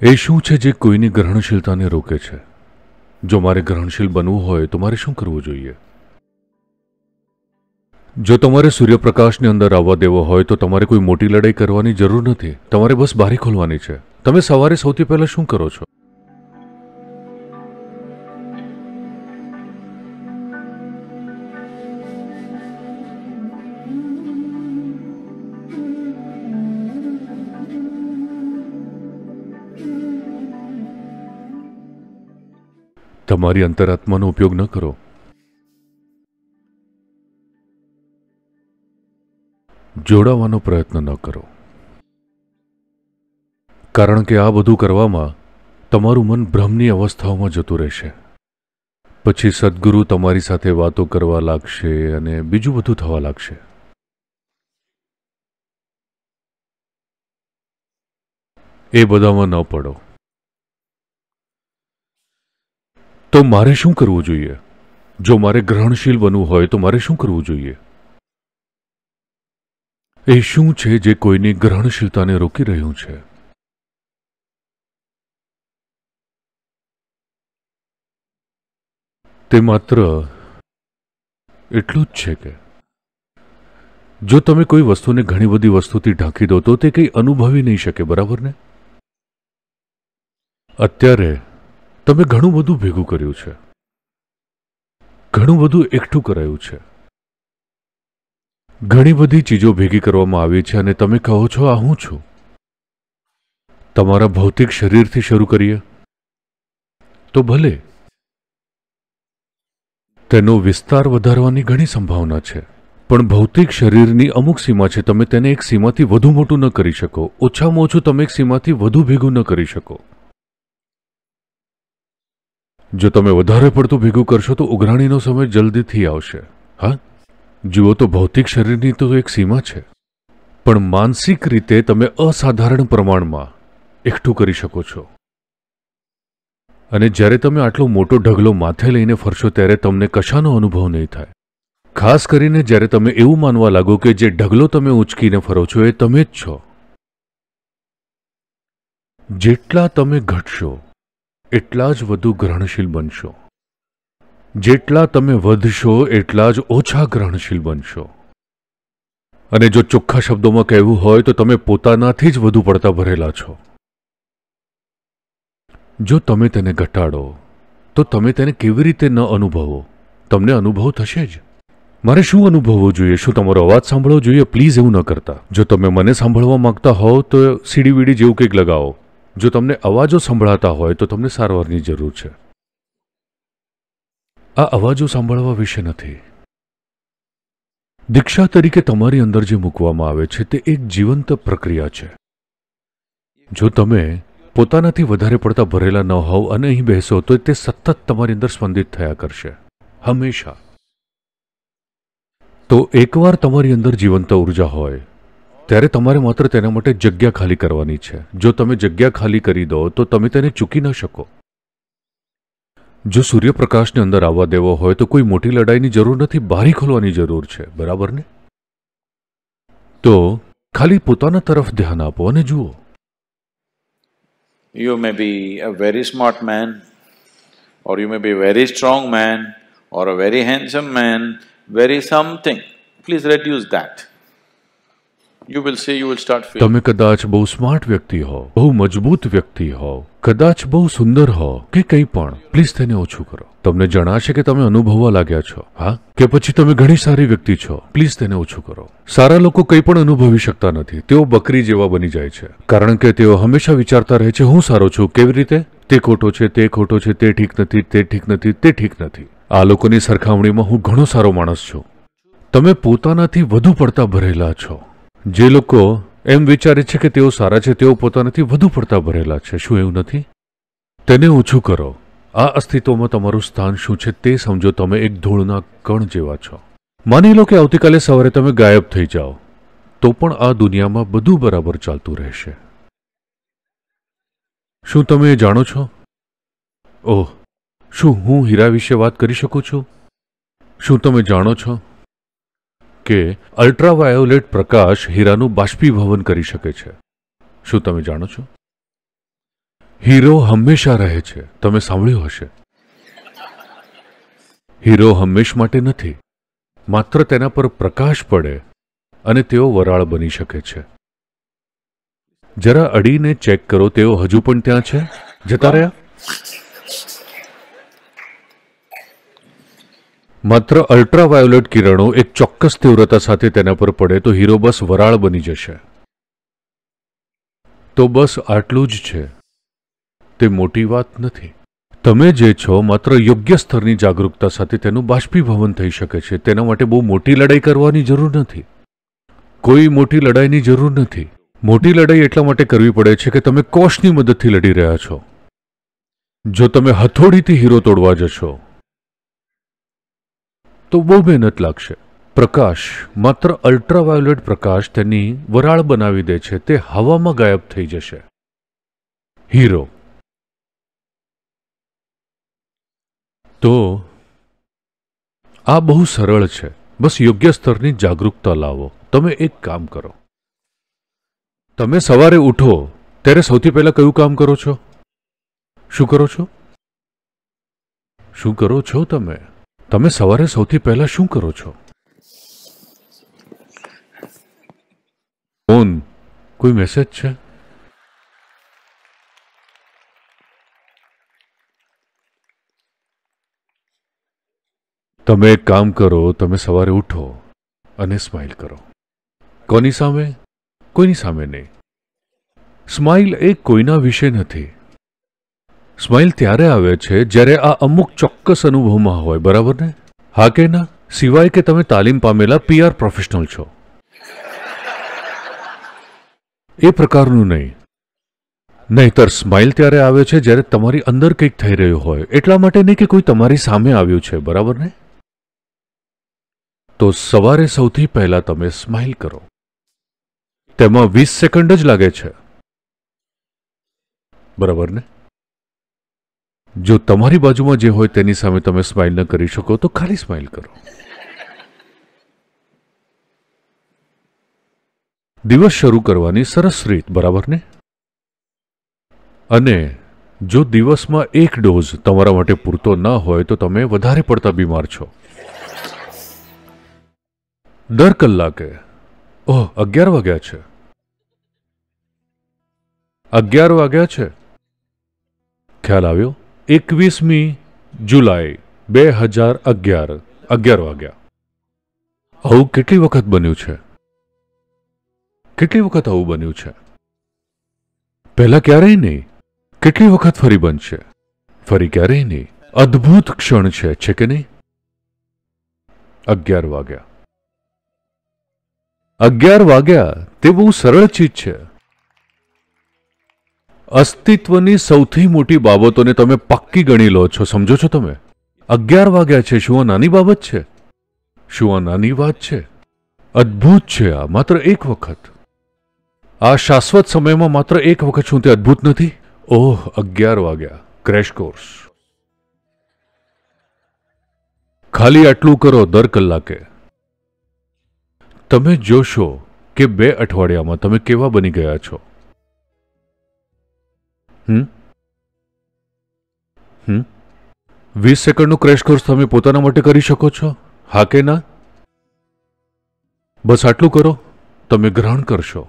એ શું છે જે કોઈની ગ્રહણશીલતાને રોકે છે જો મારે ગ્રહણશીલ બનવું હોય તો મારે શું કરવું જોઈએ જો તમારે સૂર્યપ્રકાશની અંદર આવવા દેવો હોય તો તમારે કોઈ મોટી લડાઈ કરવાની જરૂર નથી તમારે બસ બારી ખોલવાની છે તમે સવારે સૌથી પહેલાં શું કરો છો તમારી અંતરાત્માનો ઉપયોગ ન કરો જોડાવાનો પ્રયત્ન ન કરો કારણ કે આ બધું કરવામાં તમારું મન ભ્રમની અવસ્થાઓમાં જતું રહેશે પછી સદગુરુ તમારી સાથે વાતો કરવા લાગશે અને બીજું બધું થવા લાગશે એ બધામાં ન પડો તો મારે શું કરવું જોઈએ જો મારે ગ્રહણશીલ બનવું હોય તો મારે શું કરવું જોઈએ એ શું છે જે કોઈની ગ્રહણશીલતાને રોકી રહ્યું છે તે માત્ર એટલું જ છે કે જો તમે કોઈ વસ્તુને ઘણી બધી વસ્તુથી ઢાંકી દો તો તે કંઈ અનુભવી નહીં શકે બરાબર ને અત્યારે તમે ઘણું બધું ભેગું કર્યું છે ઘણું બધું એકઠું કરાયું છે ઘણી બધી ચીજો ભેગી કરવામાં આવી છે અને તમે કહો છો આ હું છું તમારા ભૌતિક શરીરથી શરૂ કરીએ તો ભલે તેનો વિસ્તાર વધારવાની ઘણી સંભાવના છે પણ ભૌતિક શરીરની અમુક સીમા છે તમે તેને એક સીમાથી વધુ મોટું ન કરી શકો ઓછામાં ઓછું તમે એક સીમાથી વધુ ભેગું ન કરી શકો જો તમે વધારે પડતું ભેગું કરશો તો ઉઘરાણીનો સમય જલ્દીથી આવશે હા જુઓ તો ભૌતિક શરીરની તો એક સીમા છે પણ માનસિક રીતે તમે અસાધારણ પ્રમાણમાં એકઠું કરી શકો છો અને જ્યારે તમે આટલો મોટો ઢગલો માથે લઈને ફરશો ત્યારે તમને કશાનો અનુભવ નહીં થાય ખાસ કરીને જ્યારે તમે એવું માનવા લાગો કે જે ઢગલો તમે ઉંચકીને ફરો છો એ તમે જ છો જેટલા તમે ઘટશો એટલા જ વધુ ગ્રહણશીલ બનશો જેટલા તમે વધશો એટલા જ ઓછા ગ્રહણશીલ બનશો અને જો ચોખ્ખા શબ્દોમાં કહેવું હોય તો તમે પોતાનાથી જ વધુ પડતા ભરેલા છો જો તમે તેને ઘટાડો તો તમે તેને કેવી રીતે ન અનુભવો તમને અનુભવ થશે જ મારે શું અનુભવવું જોઈએ શું તમારો અવાજ સાંભળવો જોઈએ પ્લીઝ એવું ન કરતા જો તમે મને સાંભળવા માંગતા હોવ તો સીડી વીડી જેવું કંઈક લગાવો જો તમને અવાજો સંભળાતા હોય તો તમને સારવારની જરૂર છે આ અવાજો સાંભળવા વિશે નથી દીક્ષા તરીકે તમારી અંદર જે મૂકવામાં આવે છે તે એક જીવંત પ્રક્રિયા છે જો તમે પોતાનાથી વધારે પડતા ભરેલા ન હોવ અને અહીં બેસો તો તે સતત તમારી અંદર સ્પંદિત થયા કરશે હંમેશા તો એકવાર તમારી અંદર જીવંત ઉર્જા હોય ત્યારે તમારે માત્ર તેના માટે જગ્યા ખાલી કરવાની છે જો તમે જગ્યા ખાલી કરી દો તો તમે તેને ચૂકી ન શકો જો સૂર્યપ્રકાશને અંદર આવવા દેવો હોય તો કોઈ મોટી લડાઈની જરૂર નથી બારી ખોલવાની જરૂર છે બરાબર ને તો ખાલી પોતાના તરફ ધ્યાન આપો અને જુઓ you may be a very smart man, or you may be a very strong man, or very handsome man very something please Please reduce that. તમે કદાચ બહુ સ્માર્ટ વ્યક્તિ હો બહુ મજબૂત વ્યક્તિ હો કદાચ બહુ સુંદર હો કે કંઈ પણ પ્લીઝ તેને ઓછું કરો તમને જણાશે કે તમે અનુભવવા લાગ્યા છો હા કે પછી તમે ઘણી સારી વ્યક્તિ છો પ્લીઝ તેને ઓછું કરો સારા લોકો કંઈ પણ અનુભવી શકતા નથી તેઓ બકરી જેવા બની જાય છે કારણ કે તેઓ હંમેશા વિચારતા રહે છે હું સારો છું કેવી રીતે તે ખોટો છે તે ખોટો છે તે ઠીક નથી તે ઠીક નથી તે ઠીક નથી આ લોકોની સરખામણીમાં હું ઘણો સારો માણસ છું તમે પોતાનાથી વધુ પડતા ભરેલા છો જે લોકો એમ વિચારે છે કે તેઓ સારા છે તેઓ પોતાનાથી વધુ પડતા ભરેલા છે શું એવું નથી તેને ઓછું કરો આ અસ્તિત્વમાં તમારું સ્થાન શું છે તે સમજો તમે એક ધૂળના કણ જેવા છો માની લો કે આવતીકાલે સવારે તમે ગાયબ થઈ જાઓ તો પણ આ દુનિયામાં બધું બરાબર ચાલતું રહેશે શું તમે જાણો છો ઓહ શું હું હીરા વિશે વાત કરી શકું છું શું તમે જાણો છો કે અલ્ટ્રાવાયોલેટ પ્રકાશ હીરાનું બાષ્પીભવન કરી શકે છે શું તમે જાણો છો હીરો હંમેશા રહે છે તમે સાંભળ્યું હશે હીરો હંમેશ માટે નથી માત્ર તેના પર પ્રકાશ પડે અને તેઓ વરાળ બની શકે છે જરા અડીને ચેક કરો તેઓ હજુ પણ ત્યાં છે જતા રહ્યા માત્ર અલ્ટ્રાવાયોલેટ કિરણો એક ચોક્કસ તીવ્રતા સાથે તેના પર પડે તો હીરો બસ વરાળ બની જશે તો બસ આટલું જ છે તે મોટી વાત નથી તમે જે છો માત્ર યોગ્ય સ્તરની જાગૃતતા સાથે તેનું બાષ્પીભવન થઈ શકે છે તેના માટે બહુ મોટી લડાઈ કરવાની જરૂર નથી કોઈ મોટી લડાઈની જરૂર નથી મોટી લડાઈ એટલા માટે કરવી પડે છે કે તમે કોષની મદદથી લડી રહ્યા છો જો તમે હથોડીથી હીરો તોડવા જશો તો બહુ મહેનત લાગશે પ્રકાશ માત્ર અલ્ટ્રાવાયોલેટ પ્રકાશ તેની વરાળ બનાવી દે છે તે હવામાં ગાયબ થઈ જશે હીરો તો આ બહુ સરળ છે બસ યોગ્ય સ્તરની જાગૃતતા લાવો તમે એક કામ કરો તમે સવારે ઉઠો ત્યારે સૌથી પહેલાં કયું કામ કરો છો શું કરો છો શું કરો છો તમે તમે સવારે સૌથી પહેલા શું કરો છો ફોન કોઈ મેસેજ છે તમે એક કામ કરો તમે સવારે ઉઠો અને સ્માઇલ કરો કોની સામે કોઈની સામે નહીં સ્માઇલ એ કોઈના વિશે નથી સ્માઇલ ત્યારે આવે છે જ્યારે આ અમુક ચોક્કસ અનુભવમાં હોય બરાબર ને હા કે ના સિવાય કે તમે તાલીમ પામેલા પીઆર પ્રોફેશનલ છો એ પ્રકારનું નહીં નહીતર સ્માઇલ ત્યારે આવે છે જ્યારે તમારી અંદર કંઈક થઈ રહ્યું હોય એટલા માટે નહીં કે કોઈ તમારી સામે આવ્યું છે બરાબર ને તો સવારે સૌથી પહેલા તમે સ્માઇલ કરો તેમાં વીસ સેકન્ડ જ લાગે છે બરાબર ને જો તમારી બાજુમાં જે હોય તેની સામે તમે સ્માઇલ ન કરી શકો તો ખાલી સ્માઇલ કરો દિવસ શરૂ કરવાની સરસ રીત બરાબર ને અને જો દિવસમાં એક ડોઝ તમારા માટે પૂરતો ન હોય તો તમે વધારે પડતા બીમાર છો દર કલાકે ઓહ અગિયાર વાગ્યા છે અગિયાર વાગ્યા છે ખ્યાલ આવ્યો એકવીસમી જુલાઈ બે હજાર અગિયાર અગિયાર વાગ્યા આવું કેટલી વખત બન્યું છે કેટલી વખત આવું બન્યું છે પહેલા ક્યારેય નહીં કેટલી વખત ફરી બનશે ફરી ક્યારેય નહીં અદ્ભુત ક્ષણ છે છે કે નહીં અગિયાર વાગ્યા અગિયાર વાગ્યા તે બહુ સરળ ચીજ છે અસ્તિત્વની સૌથી મોટી બાબતોને તમે પક્કી ગણી લો છો સમજો છો તમે અગિયાર વાગ્યા છે શું આ નાની બાબત છે શું આ નાની વાત છે અદ્ભુત છે આ માત્ર એક વખત આ શાશ્વત સમયમાં માત્ર એક વખત શું તે અદ્ભુત નથી ઓહ અગિયાર વાગ્યા ક્રેશ કોર્સ ખાલી આટલું કરો દર કલાકે તમે જોશો કે બે અઠવાડિયામાં તમે કેવા બની ગયા છો હમ હમ વીસ સેકન્ડનો ક્રેશ કોર્સ તમે પોતાના માટે કરી શકો છો હા કે ના બસ આટલું કરો તમે ગ્રહણ કરશો